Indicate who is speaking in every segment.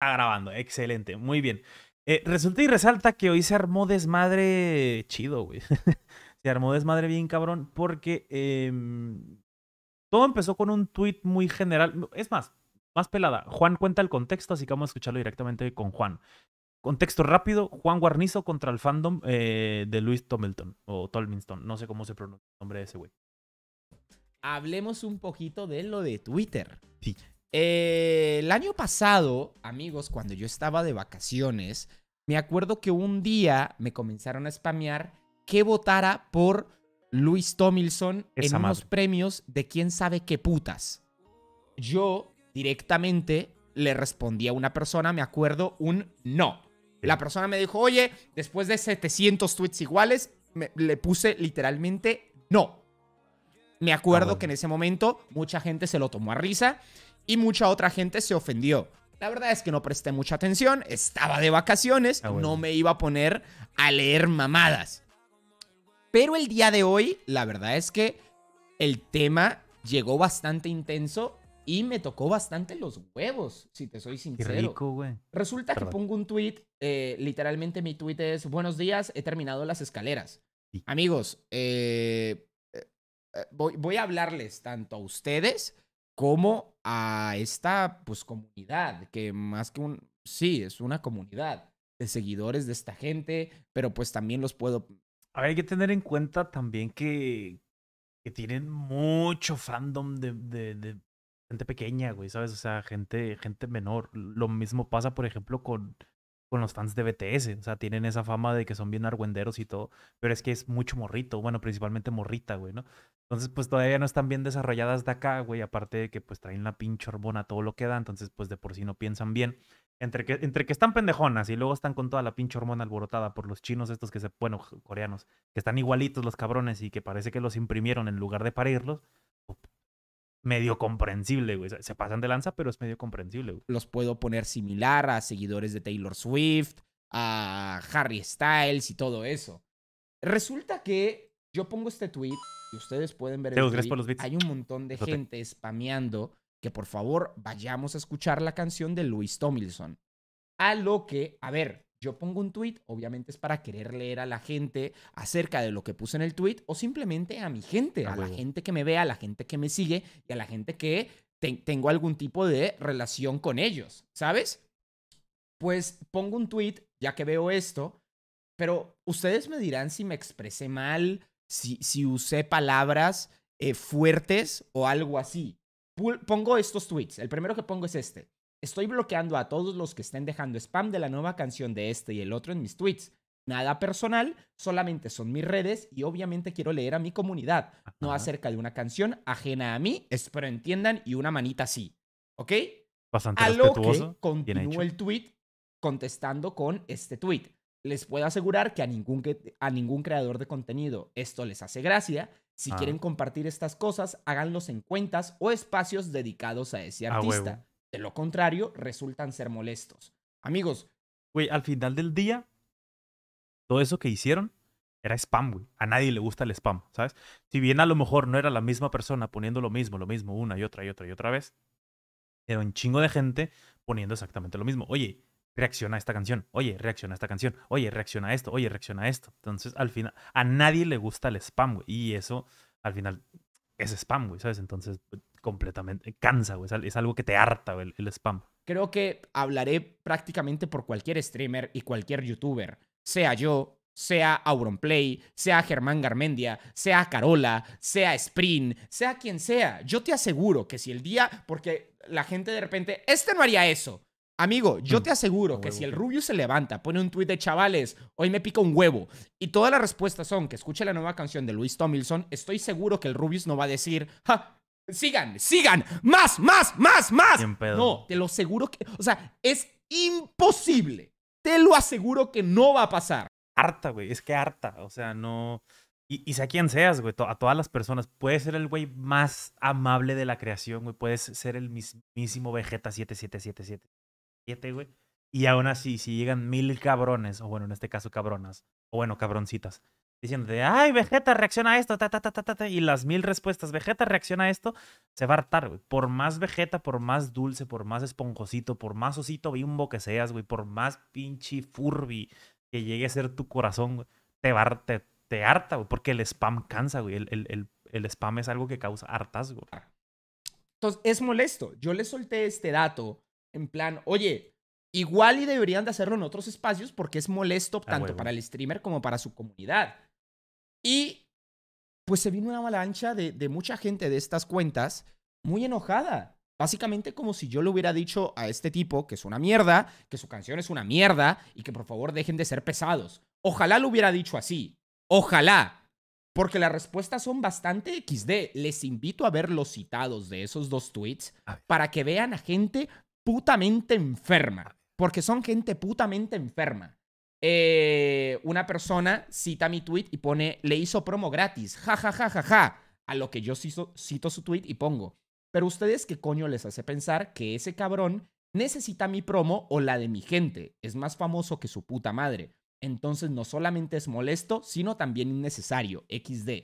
Speaker 1: Está grabando, excelente, muy bien. Eh, resulta y resalta que hoy se armó desmadre chido, güey. se armó desmadre bien cabrón porque em, todo empezó con un tweet muy general. Es más, más pelada. Juan cuenta el contexto, así que vamos a escucharlo directamente con Juan. Contexto rápido, Juan Guarnizo contra el fandom eh, de Luis Tomilton o Tolminston, no sé cómo se pronuncia el nombre de ese güey.
Speaker 2: Hablemos un poquito de lo de Twitter. Sí. Eh, el año pasado, amigos, cuando yo estaba de vacaciones, me acuerdo que un día me comenzaron a spamear que votara por Luis Tomilson en unos premios de quién sabe qué putas. Yo directamente le respondí a una persona, me acuerdo, un no. La persona me dijo, oye, después de 700 tweets iguales, le puse literalmente no. Me acuerdo ah, que en ese momento mucha gente se lo tomó a risa y mucha otra gente se ofendió. La verdad es que no presté mucha atención, estaba de vacaciones, ah, no me iba a poner a leer mamadas. Pero el día de hoy, la verdad es que el tema llegó bastante intenso y me tocó bastante los huevos, si te soy sincero. rico, güey. Resulta que pongo un tweet, eh, literalmente mi tweet es, buenos días, he terminado las escaleras. Amigos, eh, eh, voy a hablarles tanto a ustedes como a esta pues comunidad, que más que un, sí, es una comunidad de seguidores de esta gente, pero pues también los puedo... A ver, hay que tener en cuenta también que, que tienen mucho fandom
Speaker 1: de, de, gente pequeña, güey, ¿sabes? O sea, gente, gente menor. Lo mismo pasa, por ejemplo, con con los fans de BTS. O sea, tienen esa fama de que son bien argüenderos y todo, pero es que es mucho morrito, bueno, principalmente morrita, güey, ¿no? Entonces, pues todavía no están bien desarrolladas de acá, güey, aparte de que pues traen la pinche hormona, todo lo que da, entonces pues de por sí no piensan bien. Entre que, entre que están pendejonas y luego están con toda la pinche hormona alborotada por los chinos estos que se, bueno, coreanos, que están igualitos los cabrones y que parece que los imprimieron en lugar de parirlos,
Speaker 2: medio comprensible, güey. Se pasan de lanza, pero es medio comprensible, Los puedo poner similar a seguidores de Taylor Swift, a Harry Styles y todo eso. Resulta que yo pongo este tweet y ustedes pueden ver el tweet. Por los Hay un montón de gente spameando que por favor vayamos a escuchar la canción de Luis Tomlinson. A lo que, a ver, yo pongo un tweet, obviamente es para querer leer a la gente acerca de lo que puse en el tweet o simplemente a mi gente, a, la gente que me vea, a la gente que me sigue y a la gente que tengo algún tipo de relación con ellos, ¿sabes? Pues pongo un tweet ya que veo esto, pero ustedes me dirán si me expresé mal, si, si usé palabras eh, fuertes o algo así. pongo estos tweets. El primero que pongo es este. Estoy bloqueando a todos los que estén dejando spam de la nueva canción de este y el otro en mis tweets. Nada personal, solamente son mis redes y obviamente quiero leer a mi comunidad, no acerca de una canción ajena a mí, espero entiendan y una manita así. ¿Ok? a lo que el tweet contestando con este tweet. Les puedo asegurar que a ningún, que, a ningún creador de contenido esto les hace gracia. Si ah. quieren compartir estas cosas, háganlos en cuentas o espacios dedicados a ese artista. De lo contrario, resultan ser molestos. Amigos. Güey, al final del día,
Speaker 1: todo eso que hicieron era spam, güey. A nadie le gusta el spam, ¿sabes? Si bien a lo mejor no era la misma persona poniendo lo mismo, lo mismo, una y otra y otra y otra vez, era un chingo de gente poniendo exactamente lo mismo. Oye, reacciona a esta canción. Oye, reacciona a esta canción. Oye, reacciona a esto. Oye, reacciona a esto. Entonces, al final, a nadie le gusta el spam, güey. Y eso, al final, es spam, güey, ¿sabes? Entonces,
Speaker 2: pues, completamente cansa, güey. Es algo que te harta, güey, el spam. Creo que hablaré prácticamente por cualquier streamer y cualquier youtuber, sea yo, sea Auronplay, sea Germán Garmendia, sea Carola, sea Sprint, sea quien sea. Yo te aseguro que si el día, porque la gente de repente, este no haría eso, Amigo, yo mm. te aseguro que si el Rubius se levanta, pone un tuit de chavales, hoy me pica un huevo, y todas las respuestas son que escuche la nueva canción de Luis Tomilson, estoy seguro que el Rubius no va a decir, ¡Ja! sigan, sigan, más, más, más, más. No, te lo aseguro que, o sea, es imposible. Te lo aseguro que no va a pasar. Harta, güey, es que harta, o
Speaker 1: sea, no... Y, sea quien seas, güey, a todas las personas. Puedes ser el güey más amable de la creación, güey. Puedes ser el mismísimo Vegeta 7777. Y aún así, si llegan mil cabrones, o bueno, en este caso cabronas, o bueno, cabroncitas, diciéndote, ay, Vegeta, reacciona a esto, ta, ta, ta, ta, ta, y las mil respuestas, Vegeta, reacciona a esto, se va a hartar, güey. Por más Vegeta, por más dulce, por más esponjosito, por más osito bimbo que seas, güey, por más pinche furby que llegue a ser tu corazón, te va te, harta, güey, porque el spam cansa, güey. El, spam es algo que causa hartazgo.
Speaker 2: Entonces, es molesto. Yo le solté este dato en plan, oye, igual y deberían de hacerlo en otros espacios porque es molesto tanto para el streamer como para su comunidad. Y pues se vino una avalancha de, de mucha gente de estas cuentas muy enojada. Básicamente como si yo le hubiera dicho a este tipo que es una mierda, que su canción es una mierda y que por favor dejen de ser pesados. Ojalá lo hubiera dicho así. Ojalá. Porque las respuestas son bastante XD. Les invito a ver los citados de esos dos tweets para que vean a gente putamente enferma, porque son gente putamente enferma. Eh, una persona cita mi tweet y pone, le hizo promo gratis, ja, ja, ja, ja, ja, a lo que yo cito, cito su tweet y pongo. Pero ustedes, ¿qué coño les hace pensar que ese cabrón necesita mi promo o la de mi gente? Es más famoso que su puta madre. Entonces no solamente es molesto, sino también innecesario. XD.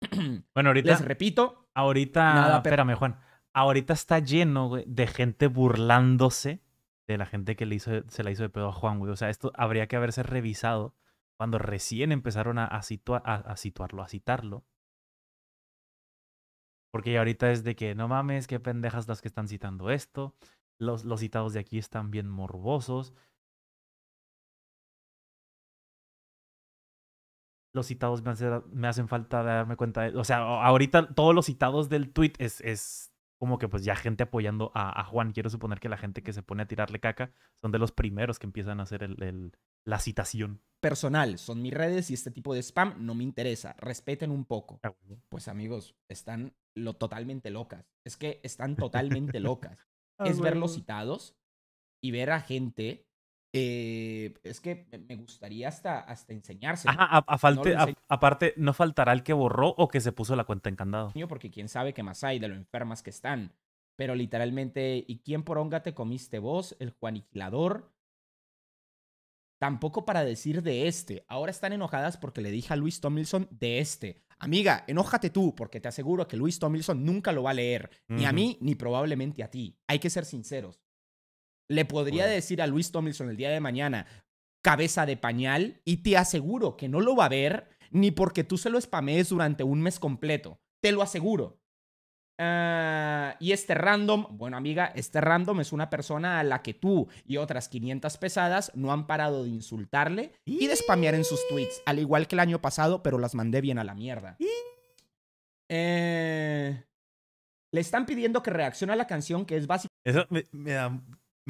Speaker 1: Bueno, ahorita. Les repito. Ahorita. espérame, Juan ahorita está lleno, de gente burlándose de la gente que le hizo, se la hizo de pedo a Juan, güey. O sea, esto habría que haberse revisado cuando recién empezaron a, a, situarlo, a citarlo. Porque ya ahorita es de que, no mames, qué pendejas las que están citando esto. Los, los citados de aquí están bien morbosos. los citados me, me, hacen falta darme cuenta de. O sea, ahorita todos los citados del tweet es, es como que pues ya gente apoyando a, Juan. Quiero suponer que la gente que se pone a tirarle caca son de los primeros que empiezan a hacer el, la citación.
Speaker 2: Personal, son mis redes y este tipo de spam no me interesa. Respeten un poco. Ah, pues amigos, están lo totalmente locas. Es que están totalmente locas. Ah, es verlos citados y ver a gente eh, es que me gustaría hasta, hasta enseñarse.
Speaker 1: aparte, no faltará el que borró o que se puso la cuenta en candado.
Speaker 2: Porque quién sabe qué más hay de lo enfermas que están. Pero literalmente, ¿y quién por onda te comiste vos? El Juaniquilador. Tampoco para decir de este. Ahora están enojadas porque le dije a Luis Tomilson de este. Amiga, enójate tú, porque te aseguro que Luis Tomilson nunca lo va a leer. Ni a mí, ni probablemente a ti. Hay que ser sinceros. Le podría decir a Luis Tomlinson el día de mañana, cabeza de pañal, y te aseguro que no lo va a ver ni porque tú se lo spamees durante un mes completo. Te lo aseguro. Ah, y este random, bueno amiga, este random es una persona a la que tú y otras 500 pesadas no han parado de insultarle y de spamear en sus tweets, al igual que el año pasado, pero las mandé bien a la mierda. Eh, le están pidiendo que reaccione a la canción que es básicamente... Eso me da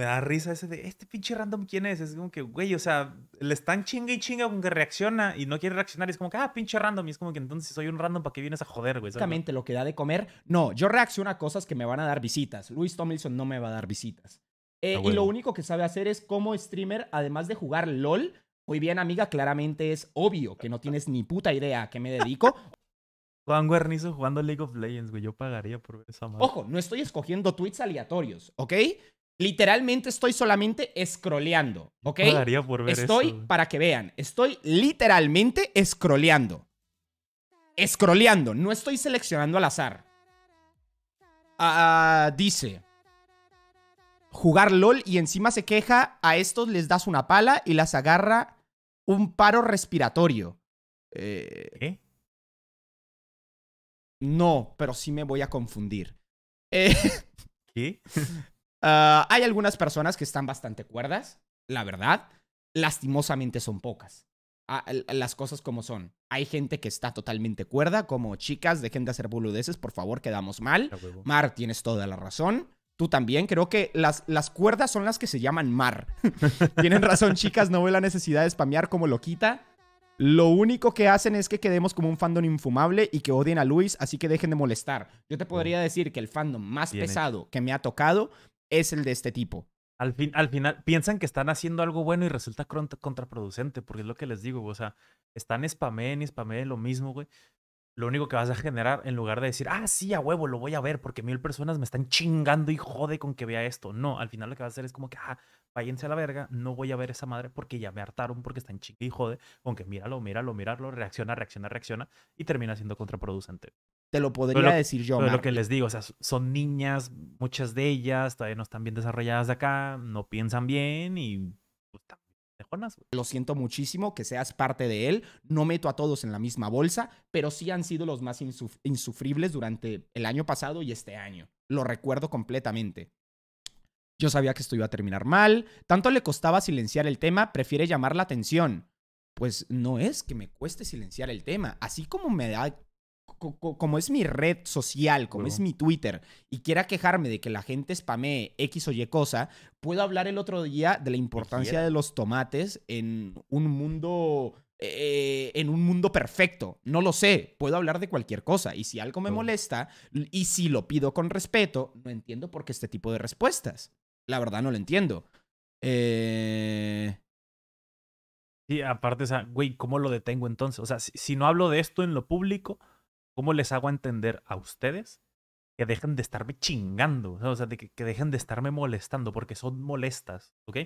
Speaker 2: me da risa ese de, este
Speaker 1: pinche random, ¿quién es? Es como que, güey, o sea, le están chinga y chinga con que reacciona y no quiere reaccionar. Y es
Speaker 2: como que, ah, pinche random. Y es como que entonces si soy un random, ¿para qué vienes a joder, güey? Exactamente, lo que da de comer. No, yo reacciono a cosas que me van a dar visitas. Luis Tomlinson no me va a dar visitas. Eh, ah, y lo único que sabe hacer es como streamer, además de jugar LOL, muy bien amiga, claramente es obvio que no tienes ni puta idea a qué me dedico. Juan Guernizo jugando League of Legends, güey, yo pagaría por ver esa madre. Ojo, no estoy escogiendo tweets aleatorios, ¿ok? Literalmente estoy solamente scrolleando, ¿ok? estoy, para que vean, estoy literalmente scrolleando. Scrolleando, no estoy seleccionando al azar. Ah, ah, dice, jugar LOL y encima se queja, a estos les das una pala y las agarra un paro respiratorio. Eh, ¿Qué? No, pero sí me voy a confundir. Eh, ¿Qué? Ah, hay algunas personas que están bastante cuerdas, la verdad. Lastimosamente son pocas. Ah, las cosas como son. Hay gente que está totalmente cuerda, como chicas, dejen de hacer boludeces, por favor, quedamos mal. Mar, tienes toda la razón. Tú también, creo que las, las cuerdas son las que se llaman mar. Tienen razón, chicas, no veo la necesidad de spamear como lo quita. Lo único que hacen es que quedemos como un fandom infumable y que odien a Luis, así que dejen de molestar. Yo te podría decir que el fandom más pesado que me ha tocado es el de este tipo. Al, fin, al final, piensan
Speaker 1: que están haciendo algo bueno y resulta contraproducente, porque es lo que les digo, o sea, están spameen y spameen lo mismo, güey. Lo único que vas a generar, en lugar de decir, ah, sí, a huevo, lo voy a ver, porque mil personas me están chingando y jode con que vea esto. No, al final lo que vas a hacer es como que, ah, váyanse a la verga, no voy a ver esa madre porque ya me hartaron, porque están chingando y jode con que míralo, míralo, míralo, reacciona, reacciona, reacciona, y termina siendo contraproducente.
Speaker 2: Te lo podría decir yo. Pero lo que les
Speaker 1: digo, o sea, son niñas, muchas de ellas todavía no están bien desarrolladas de acá, no piensan bien
Speaker 2: y pues, lo siento muchísimo que seas parte de él. No meto a todos en la misma bolsa, pero sí han sido los más insufribles durante el año pasado y este año. Lo recuerdo completamente. Yo sabía que esto iba a terminar mal. Tanto le costaba silenciar el tema, prefiere llamar la atención. Pues no es que me cueste silenciar el tema. Así como me da como es mi red social, como es mi Twitter, y quiera quejarme de que la gente spamee X o Y cosa, puedo hablar el otro día de la importancia de los tomates en un mundo eh, en un mundo perfecto. No lo sé, puedo hablar de cualquier cosa. Y si algo me molesta, y si lo pido con respeto, no entiendo por qué este tipo de respuestas. La verdad no lo entiendo. Eh... Sí, aparte, güey, ¿cómo lo detengo entonces? O sea,
Speaker 1: si no hablo de esto en lo público, ¿Cómo les hago entender a ustedes que dejen de estarme chingando? O sea, que, dejen de estarme molestando porque son molestas, ¿ok?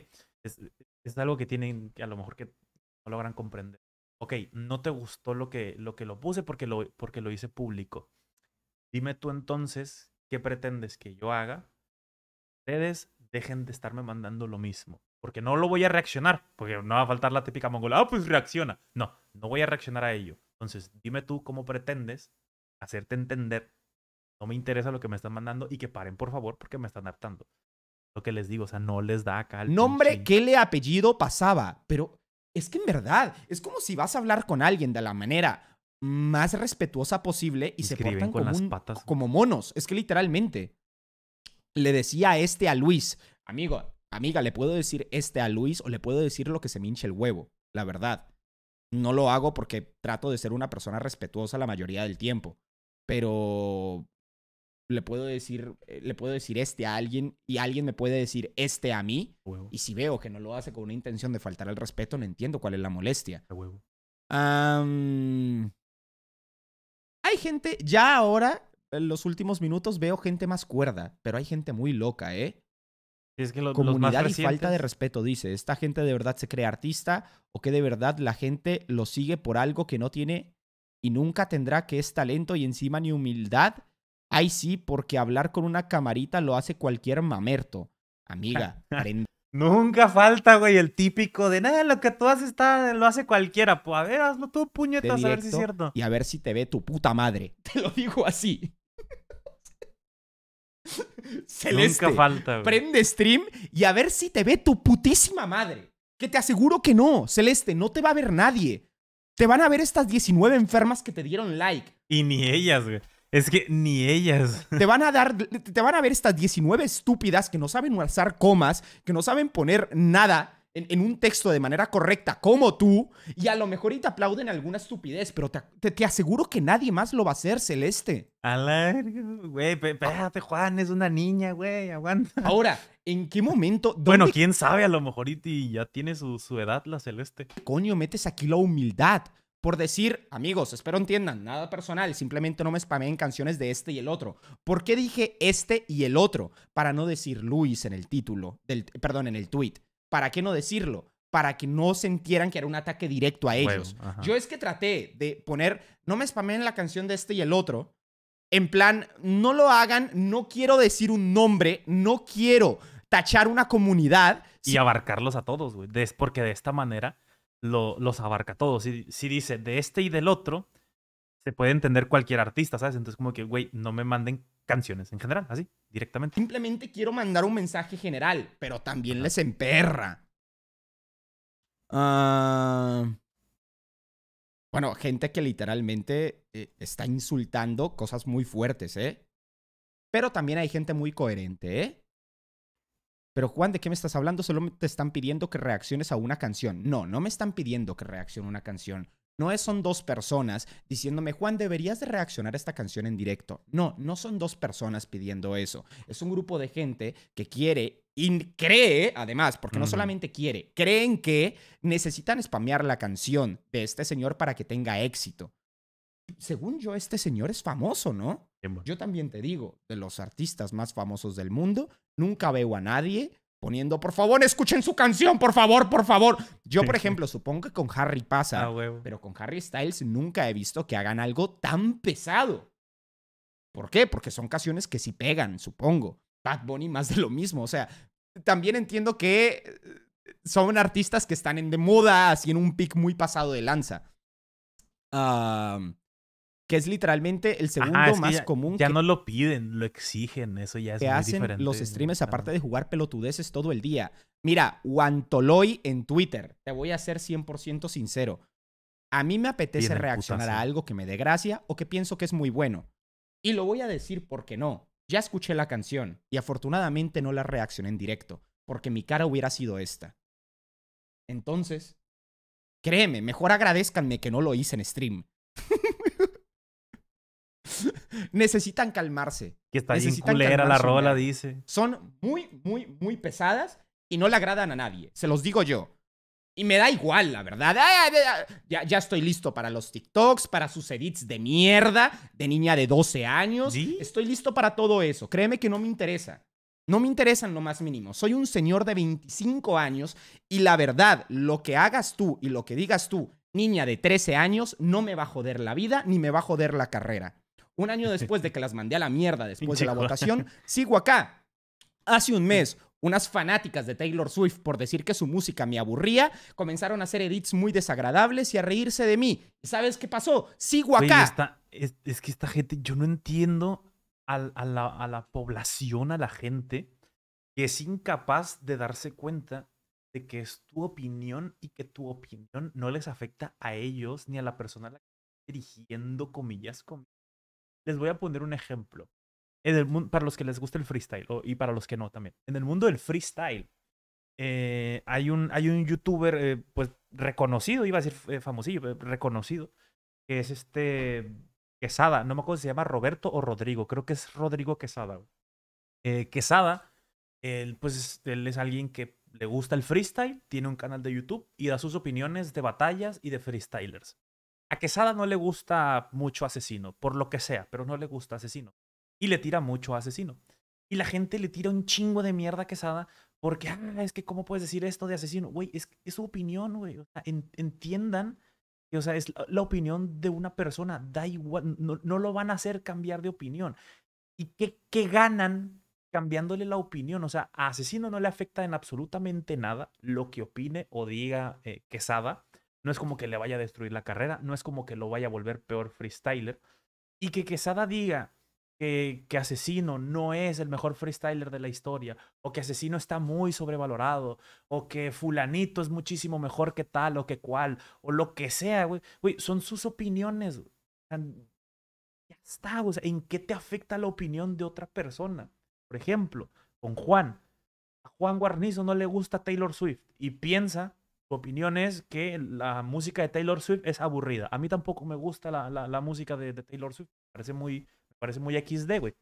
Speaker 1: Es, algo que tienen que a lo mejor que no logran comprender. Ok, no te gustó lo que lo, que lo puse porque lo, porque lo hice público. Dime tú entonces qué pretendes que yo haga. Ustedes dejen de estarme mandando lo mismo. Porque no lo voy a reaccionar. Porque no va a faltar la típica mongola. Ah, pues reacciona. No, no voy a reaccionar a ello. Entonces, dime tú cómo pretendes hacerte entender, no me interesa lo que me están mandando y que paren, por favor, porque
Speaker 2: me están hartando. Lo que les digo, o sea, no les da acá. El Nombre, ¿qué le apellido pasaba, pero es que en verdad, es como si vas a hablar con alguien de la manera más respetuosa posible y se portan con como, patas. como monos. Es que literalmente le decía este a Luis, amigo, amiga, le puedo decir este a Luis o le puedo decir lo que se me hinche el huevo, la verdad. No lo hago porque trato de ser una persona respetuosa la mayoría del tiempo pero le puedo decir, eh, le puedo decir este a alguien y alguien me puede decir este a mí. y si veo que no lo hace con una intención de faltar al respeto, no entiendo cuál es la molestia. hay gente, ya ahora, en los últimos minutos veo gente más cuerda, pero hay gente muy loca, ¿eh? Es que Comunidad y falta de respeto, dice. ¿Esta gente de verdad se cree artista o que de verdad la gente lo sigue por algo que no tiene y nunca tendrá que es talento y encima ni humildad. Ay, sí, porque hablar con una camarita lo hace cualquier mamerto. Amiga, Nunca falta, güey, el típico de nada, lo que tú haces está, lo hace cualquiera. Pues a ver, hazlo tú, puñetas, a ver si es cierto. Y a ver si te ve tu puta madre. Te lo digo así. Celeste, Nunca falta, güey. prende stream y a ver si te ve tu putísima madre. Que te aseguro que no, Celeste, no te va a ver nadie. Te van a ver estas 19 enfermas que te dieron like.
Speaker 1: Y ni ellas, güey. Es que ni ellas. Te van
Speaker 2: a dar, te van a ver estas 19 estúpidas que no saben alzar comas, que no saben poner nada en, un texto de manera correcta como tú, y a lo mejor te aplauden alguna estupidez, pero te, aseguro que nadie más lo va a hacer, Celeste.
Speaker 1: A la, güey, espérate,
Speaker 2: Juan, es una niña, güey, aguanta. Ahora, ¿en qué momento? Bueno, quién
Speaker 1: sabe, a lo mejor
Speaker 2: ya tiene su, edad la Celeste. Coño, metes aquí la humildad por decir, amigos, espero entiendan, nada personal, simplemente no me spameen canciones de este y el otro. ¿Por qué dije este y el otro? Para no decir Luis en el título, del, perdón, en el tweet. ¿Para qué no decirlo? Para que no sintieran que era un ataque directo a ellos. yo es que traté de poner, no me spameen la canción de este y el otro. En plan, no lo hagan, no quiero decir un nombre, no quiero tachar una comunidad. Y
Speaker 1: abarcarlos a todos, güey. Porque de esta manera lo, los abarca a todos. Si, si dice de este y del otro, se puede entender cualquier artista, ¿sabes? Entonces, como que, güey, no me manden canciones en general,
Speaker 2: así, directamente. Simplemente quiero mandar un mensaje general, pero también les emperra. Ah. Bueno, gente que literalmente eh, está insultando cosas muy fuertes, ¿eh? Pero también hay gente muy coherente, ¿eh? Pero Juan, ¿de qué me estás hablando? Solo te están pidiendo que reacciones a una canción. No, no me están pidiendo que reaccione a una canción. No son dos personas diciéndome, Juan, deberías de reaccionar a esta canción en directo. No, no son dos personas pidiendo eso. Es un grupo de gente que quiere y cree, además, porque no solamente quiere, creen que necesitan spamear la canción de este señor para que tenga éxito. Según yo, este señor es famoso, ¿no? Yo también te digo, de los artistas más famosos del mundo, nunca veo a nadie poniendo, por favor, escuchen su canción, por favor, por favor. Yo, por ejemplo, supongo que con Harry pasa, ah, pero con Harry Styles nunca he visto que hagan algo tan pesado. ¿Por qué? Porque son canciones que sí pegan, supongo. Bad Bunny más de lo mismo, o sea, también entiendo que eh, son artistas que están en de moda, así en un pic muy pasado de lanza. Um, que es literalmente el segundo más común. Ya no lo piden, lo exigen, eso ya es que hacen Los streamers, aparte de jugar pelotudeces todo el día. Mira, Guantoloy en Twitter, te voy a ser 100% sincero. A mí me apetece reaccionar a algo que me dé gracia o que pienso que es muy bueno. Y lo voy a decir porque no. Ya escuché la canción y afortunadamente no la reaccioné en directo, porque mi cara hubiera sido esta. Entonces, créeme, mejor agradezcanme que no lo hice en stream. necesitan calmarse. Que está bien la rola, dice. Son muy, muy, muy pesadas y no le agradan a nadie. Se los digo yo. Y me da igual, la verdad. Ya, ya estoy listo para los TikToks, para sus edits de mierda, de niña de 12 años. Estoy listo para todo eso. Créeme que no me interesa. No me interesan lo más mínimo. Soy un señor de 25 años y la verdad, lo que hagas tú y lo que digas tú, niña de 13 años, no me va a joder la vida ni me va a joder la carrera. Un año después de que las mandé a la mierda después de la votación, sigo acá. Hace un mes, unas fanáticas de Taylor Swift por decir que su música me aburría, comenzaron a hacer edits muy desagradables y a reírse de mí. sabes qué pasó? Sigo acá.
Speaker 1: es, que esta gente, yo no entiendo a, la, población, a la gente, que es incapaz de darse cuenta de que es tu opinión y que tu opinión no les afecta a ellos ni a la persona a la que dirigiendo comillas, comillas. Les voy a poner un ejemplo. En para los que les gusta el freestyle y para los que no también. En el mundo del freestyle eh, hay, un, hay un youtuber eh, pues reconocido, iba a decir eh, famosillo, reconocido, que es este Quesada. No me acuerdo si se llama Roberto o Rodrigo. Creo que es Rodrigo Quesada. Quesada, él, pues él es alguien que le gusta el freestyle, tiene un canal de YouTube y da sus opiniones de batallas y de freestylers. Quesada no le gusta mucho asesino, por lo que sea, pero no le gusta asesino. Y le tira mucho a asesino. Y la gente le tira un chingo de mierda a Quesada porque, ah, es que, ¿cómo puedes decir esto de asesino? Güey, es, su opinión, güey. entiendan que, o sea, es la, opinión de una persona. Da igual, no, lo van a hacer cambiar de opinión. ¿Y qué, qué ganan cambiándole la opinión? O sea, a asesino no le afecta en absolutamente nada lo que opine o diga eh, Quesada no es como que le vaya a destruir la carrera, no es como que lo vaya a volver peor freestyler. Y que Quesada diga que, Asesino no es el mejor freestyler de la historia, o que Asesino está muy sobrevalorado, o que fulanito es muchísimo mejor que tal, o que cual, o lo que sea, güey. son sus opiniones. Ya está, ¿en qué te afecta la opinión de otra persona? Por ejemplo, con Juan. A Juan Guarnizo no le gusta Taylor Swift y piensa opinión es que la música de Taylor Swift es aburrida. A mí tampoco me gusta la, la, la música de, de, Taylor Swift. Me parece muy, me parece muy XD, güey.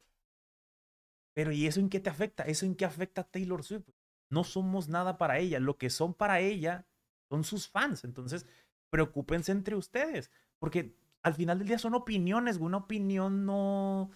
Speaker 1: Pero ¿y eso en qué te afecta? ¿Eso en qué afecta a Taylor Swift? No somos nada para ella. Lo que son para ella son sus fans. Entonces, preocúpense entre ustedes. Porque al final del día son opiniones, Una opinión no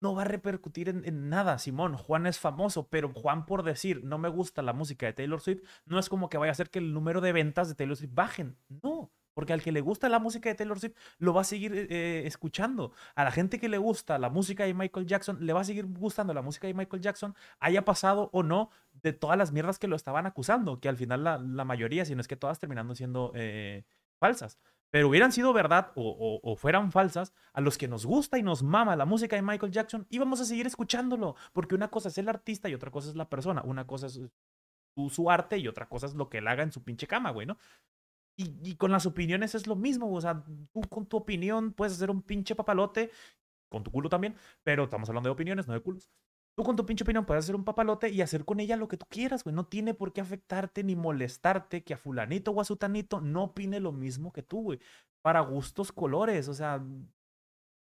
Speaker 1: no va a repercutir en, nada, Simón. Juan es famoso, pero Juan por decir, no me gusta la música de Taylor Swift, no es como que vaya a hacer que el número de ventas de Taylor Swift bajen. No, porque al que le gusta la música de Taylor Swift, lo va a seguir eh, eh, escuchando. A la gente que le gusta la música de Michael Jackson, le va a seguir gustando la música de Michael Jackson, haya pasado o no de todas las mierdas que lo estaban acusando, que al final la, mayoría, si no es que todas, terminando siendo eh, falsas pero hubieran sido verdad o, fueran falsas, a los que nos gusta y nos mama la música de Michael Jackson, íbamos a seguir escuchándolo, porque una cosa es el artista y otra cosa es la persona, una cosa es su, arte y otra cosa es lo que él haga en su pinche cama, güey, ¿no? Y, y con las opiniones es lo mismo, o sea, tú con tu opinión puedes hacer un pinche papalote, con tu culo también, pero estamos hablando de opiniones, no de culos. Tú con tu pinche opinión puedes hacer un papalote y hacer con ella lo que tú quieras, güey. No tiene por qué afectarte ni molestarte que a fulanito o a sutanito no opine lo mismo que tú, güey. Para gustos, colores, o sea,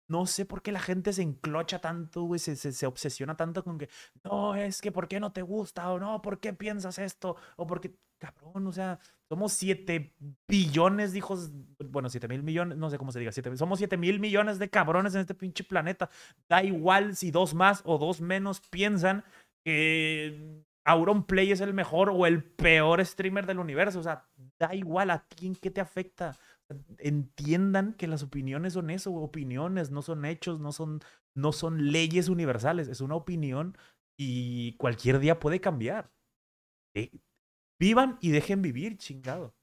Speaker 1: no sé por qué la gente se enclocha tanto, güey, se, se, obsesiona tanto con que, no, es que, ¿por qué no te gusta? O no, ¿por qué piensas esto? O porque, cabrón, o sea, somos 7 billones dijo, hijos, bueno, 7 mil millones, no sé cómo se diga, 7, somos 7 mil millones de cabrones en este pinche planeta. Da igual si dos más o dos menos piensan que Auron Play es el mejor o el peor streamer del universo, o sea, da igual a quién qué te afecta. Entiendan que las opiniones son eso, opiniones, no son hechos, no son, no son leyes universales, es una opinión y cualquier día puede cambiar. Vivan y dejen
Speaker 2: vivir, chingado.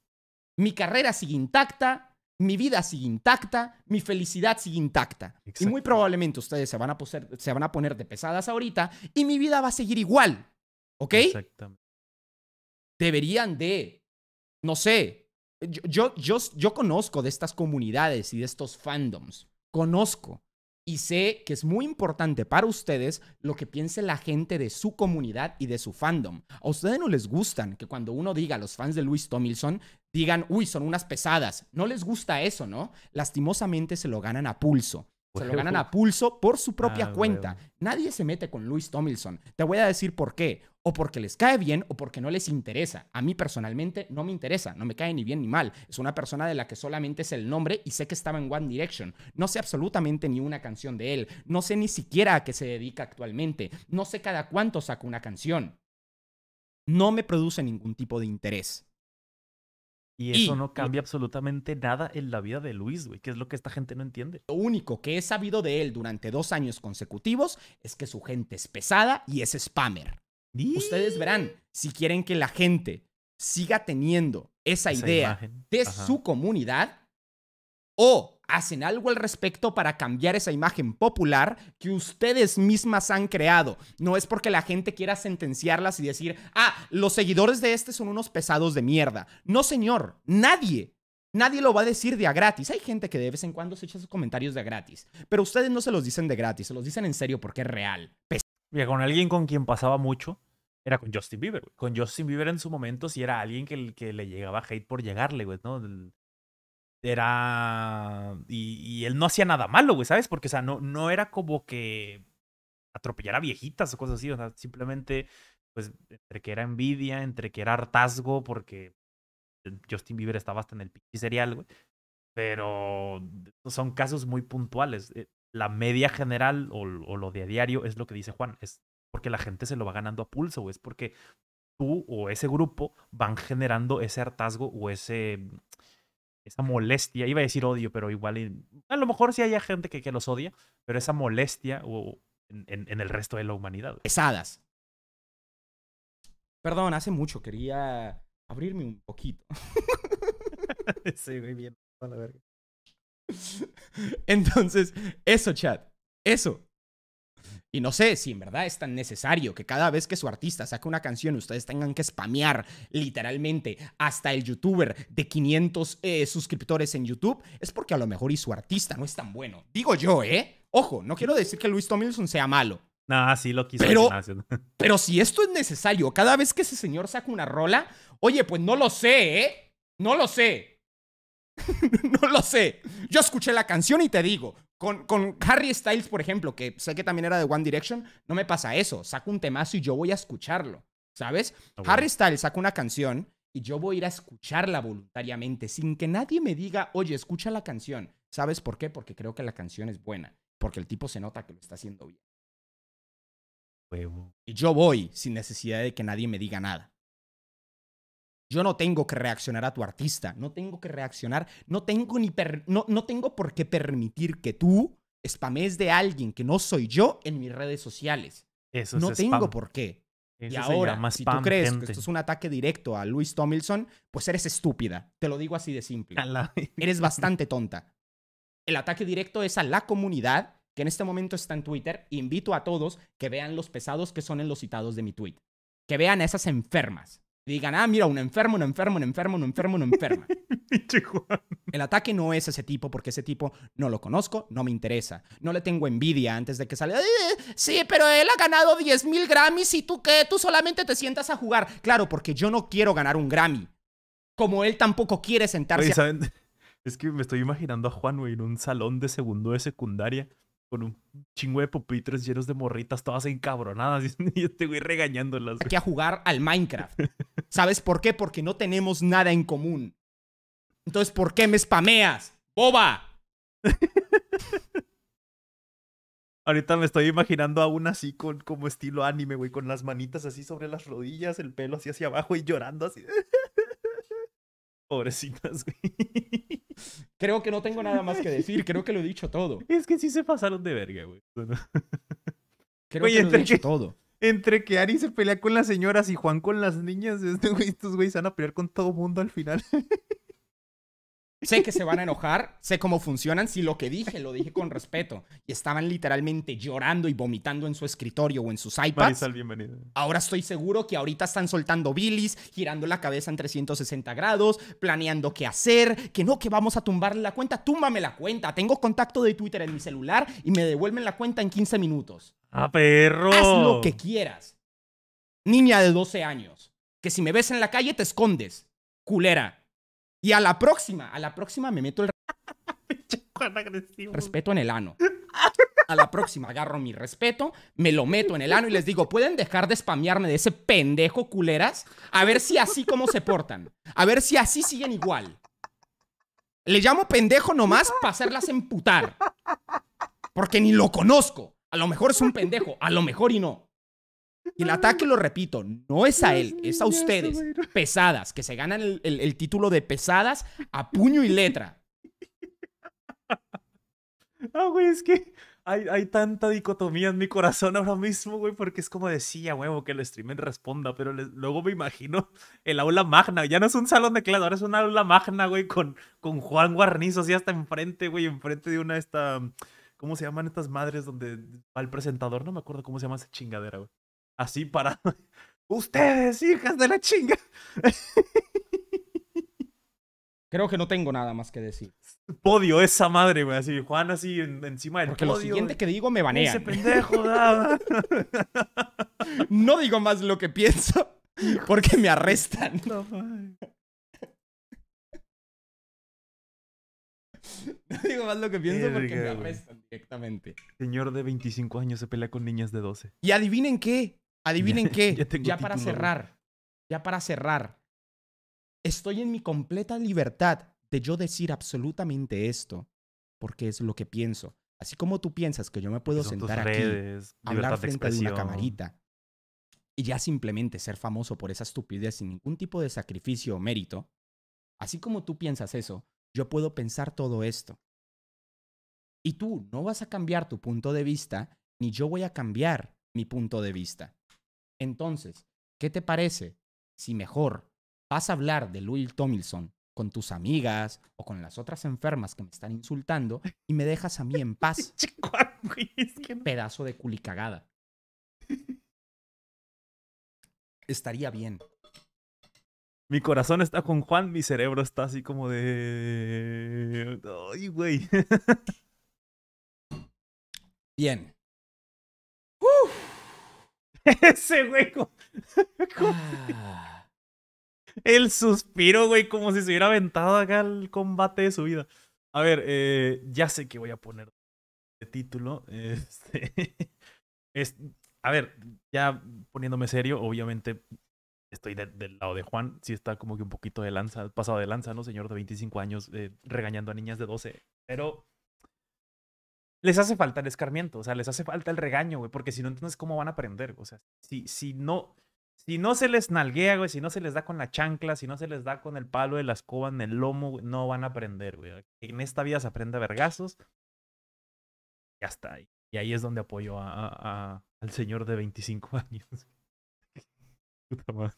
Speaker 2: Mi carrera sigue intacta, mi vida sigue intacta, mi felicidad sigue intacta. Y muy probablemente ustedes se van, a se van a poner de pesadas ahorita y mi vida va a seguir igual. ¿Ok? Exactamente. Deberían de, no sé, yo, yo conozco de estas comunidades y de estos fandoms. Conozco y sé que es muy importante para ustedes lo que piense la gente de su comunidad y de su fandom. A ustedes no les gustan que cuando uno diga a los fans de Luis Tomilson, digan, uy, son unas pesadas. No les gusta eso, ¿no? Lastimosamente se lo ganan a pulso. Se lo ganan a pulso por su propia ah, cuenta. Nadie se mete con Luis Tomilson. Te voy a decir por qué. O porque les cae bien o porque no les interesa. A mí personalmente no me interesa. No me cae ni bien ni mal. Es una persona de la que solamente es el nombre y sé que estaba en One Direction. No sé absolutamente ni una canción de él. No sé ni siquiera a qué se dedica actualmente. No sé cada cuánto saca una canción. No me produce ningún tipo de interés. Y eso no cambia absolutamente nada en la vida de Luis, güey, que es lo que esta gente no entiende. Lo único que he sabido de él durante dos años consecutivos es que su gente es pesada y es spammer. Ustedes verán si quieren que la gente siga teniendo esa, idea de su comunidad o hacen algo al respecto para cambiar esa imagen popular que ustedes mismas han creado. No es porque la gente quiera sentenciarlas y decir, ah, los seguidores de este son unos pesados de mierda. No, señor, nadie. Nadie lo va a decir de a gratis. Hay gente que de vez en cuando se echa sus comentarios de a gratis, pero ustedes no se los dicen de gratis, se los dicen en serio porque es real. Mira,
Speaker 1: con alguien con quien pasaba mucho era con Justin Bieber, Con Justin Bieber en su momento sí era alguien que, que le llegaba hate por llegarle, güey, ¿no? era. Y, él no hacía nada malo, güey, ¿sabes? Porque, o sea, no, no era como que atropellara viejitas o cosas así, o sea, simplemente, pues, entre que era envidia, entre que era hartazgo, porque Justin Bieber estaba hasta en el pinche serial, güey. Pero son casos muy puntuales. Eh, la media general o, o, lo de a diario es lo que dice Juan, es porque la gente se lo va ganando a pulso, güey. es porque tú o ese grupo van generando ese hartazgo o ese esa molestia, iba a decir odio, pero igual, a lo mejor si haya gente que, que los odia, pero esa molestia o, en, el resto de la humanidad.
Speaker 2: Pesadas. Perdón, hace mucho quería abrirme un poquito. sí, muy bien. Entonces, eso, chat. Eso. Y no sé si en verdad es tan necesario que cada vez que su artista saque una canción ustedes tengan que spamear literalmente hasta el youtuber de 500 eh, suscriptores en YouTube, es porque a lo mejor y su artista no es tan bueno. Digo yo, ¿eh? Ojo, no quiero decir que Luis Tomilson sea malo. No, sí lo quiso. Pero, pero si esto es necesario, cada vez que ese señor saca una rola, oye, pues no lo sé, ¿eh? No lo sé. no lo sé. Yo escuché la canción y te digo, con, Harry Styles, por ejemplo, que sé que también era de One Direction, no me pasa eso. Saco un temazo y yo voy a escucharlo, ¿sabes? Ah, Harry Styles saca una canción y yo voy a ir a escucharla voluntariamente, sin que nadie me diga, oye, escucha la canción. ¿Sabes por qué? Porque creo que la canción es buena, porque el tipo se nota que lo está haciendo bien. Y yo voy sin necesidad de que nadie me diga nada. Yo no tengo que reaccionar a tu artista, no tengo que reaccionar, no tengo ni no, tengo por qué permitir que tú spamees de alguien que no soy yo en mis redes sociales. Eso no tengo por qué. y ahora, si tú crees que esto es un ataque directo a Luis Tomilson, pues eres estúpida. Te lo digo así de simple. eres bastante tonta. El ataque directo es a la comunidad que en este momento está en Twitter. Invito a todos que vean los pesados que son en los citados de mi tweet. Que vean a esas enfermas digan, ah, mira, un enfermo, un enfermo, un enfermo, un enfermo, un enfermo. el ataque no es ese tipo porque ese tipo no lo conozco, no me interesa. No le tengo envidia antes de que salga. Eh, sí, pero él ha ganado 10 mil Grammys y tú qué, tú solamente te sientas a jugar. Claro, porque yo no quiero ganar un Grammy. Como él tampoco quiere sentarse. a...
Speaker 1: Es que me estoy imaginando a Juan, en un salón de segundo de secundaria con un chingo de pupitres llenos de morritas, todas encabronadas,
Speaker 2: y te este voy regañándolas. las. Aquí a jugar al Minecraft. ¿Sabes por qué? Porque no tenemos nada en común. Entonces, ¿por qué me spameas? ¡Boba!
Speaker 1: Ahorita me estoy imaginando aún así con como estilo anime, güey, con las manitas así sobre las rodillas, el pelo así hacia abajo y llorando así. Pobrecitas, güey. Creo que no tengo nada más que decir, creo que lo he dicho todo. Es que sí se pasaron de verga, güey. Creo que lo he dicho todo.
Speaker 2: Entre que Ari se pelea con las señoras y Juan con las niñas, estos güeyes van a pelear con todo mundo al final. Sé que se van a enojar, sé cómo funcionan. Si lo que dije, lo dije con respeto. Y estaban literalmente llorando y vomitando en su escritorio o en sus iPads. bienvenido. Ahora estoy seguro que ahorita están soltando bilis, girando la cabeza en 360 grados, planeando qué hacer, que no, que vamos a tumbarle la cuenta. Túmbame la cuenta. Tengo contacto de Twitter en mi celular y me devuelven la cuenta en 15 minutos.
Speaker 1: ¡Ah, perro! Haz lo que
Speaker 2: quieras. Niña de 12 años. Que si me ves en la calle te escondes. Culera. Y a la próxima, a la próxima me meto el... respeto en el ano. A la próxima agarro mi respeto, me lo meto en el ano y les digo, ¿pueden dejar de spamearme de ese pendejo culeras? A ver si así como se portan. A ver si así siguen igual. Le llamo pendejo nomás para hacerlas emputar. Porque ni lo conozco. A lo mejor es un pendejo, a lo mejor y no. Y el ataque, lo repito, no es a él, es a ustedes, pesadas, que se ganan el, título de pesadas a puño y letra.
Speaker 1: Ah, güey, es que hay, tanta dicotomía en mi corazón ahora mismo, güey, porque es como decía, huevo, que el streamer responda, pero luego me imagino el aula magna, ya no es un salón de clase, ahora es un aula magna, güey, con, con Juan Guarnizo, así hasta enfrente, güey, enfrente de una de estas, ¿cómo se llaman estas madres donde va el presentador? No me acuerdo cómo se llama esa chingadera, güey así para...
Speaker 2: Ustedes, hijas de la chinga. Creo que no tengo nada más que decir. Podio
Speaker 1: esa madre, güey. Así, Juan así encima del Porque lo siguiente que digo me banea. Ese pendejo,
Speaker 2: No digo más lo que pienso porque me arrestan. No, no digo más lo que pienso porque me arrestan directamente.
Speaker 1: Señor de 25 años se pelea con niñas de 12. Y
Speaker 2: adivinen qué. Adivinen qué, ya, para cerrar, ya para cerrar, estoy en mi completa libertad de yo decir absolutamente esto, porque es lo que pienso. Así como tú piensas que yo me puedo sentar aquí, hablar frente de a una camarita y ya simplemente ser famoso por esa estupidez sin ningún tipo de sacrificio o mérito, así como tú piensas eso, yo puedo pensar todo esto. Y tú no vas a cambiar tu punto de vista, ni yo voy a cambiar mi punto de vista. Entonces, ¿qué te parece si mejor vas a hablar de Louis Tomilson con tus amigas o con las otras enfermas que me están insultando y me dejas a mí en paz? Ah, Pedazo de culicagada. Estaría bien. Mi corazón está
Speaker 1: con Juan, mi cerebro está así como de... ¡Ay, güey! Bien. Ese güey. Ah. El suspiro, güey, como si se hubiera aventado acá el combate de su vida. A ver, eh, ya sé que voy a poner de título. Este, es, a ver, ya poniéndome serio, obviamente estoy del lado de Juan. Sí está como que un poquito de lanza, pasado de lanza, ¿no? Señor de 25 años eh, regañando a niñas de 12. Pero les hace falta el escarmiento, o sea, les hace falta el regaño, güey, porque si no, entonces, ¿cómo van a aprender? O sea, si, si no... Si no se les nalguea, güey, si no se les da con la chancla, si no se les da con el palo de la escoba en el lomo, no van a aprender, güey. En esta vida se aprende a vergazos. Ya está. Y ahí es donde apoyo al señor de 25 años. Puta madre.